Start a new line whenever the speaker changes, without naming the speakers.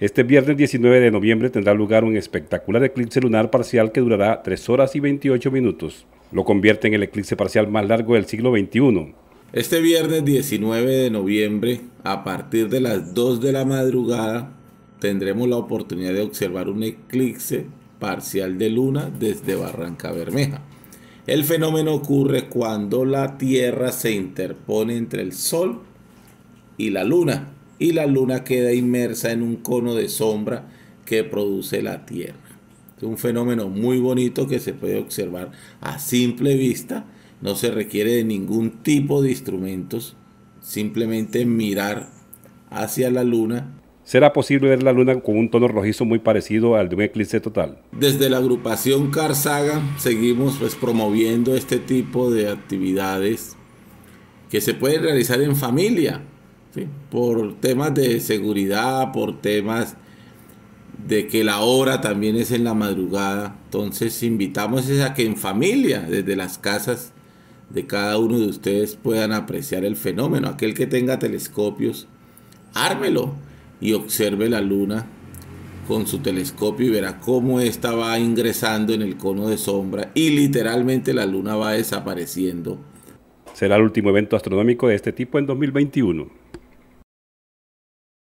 Este viernes 19 de noviembre tendrá lugar un espectacular eclipse lunar parcial que durará 3 horas y 28 minutos. Lo convierte en el eclipse parcial más largo del siglo XXI.
Este viernes 19 de noviembre, a partir de las 2 de la madrugada, tendremos la oportunidad de observar un eclipse parcial de luna desde Barranca Bermeja. El fenómeno ocurre cuando la Tierra se interpone entre el Sol y la Luna, y la luna queda inmersa en un cono de sombra que produce la Tierra. Es un fenómeno muy bonito que se puede observar a simple vista, no se requiere de ningún tipo
de instrumentos, simplemente mirar hacia la luna. ¿Será posible ver la luna con un tono rojizo muy parecido al de un eclipse total?
Desde la agrupación Carzaga seguimos pues, promoviendo este tipo de actividades que se pueden realizar en familia por temas de seguridad, por temas de que la hora también es en la madrugada. Entonces invitamos a que en familia, desde las casas de cada uno de ustedes, puedan apreciar el fenómeno. Aquel que tenga telescopios, ármelo y observe la luna con su telescopio y verá cómo ésta va ingresando en el
cono de sombra y literalmente la luna va desapareciendo. Será el último evento astronómico de este tipo en 2021.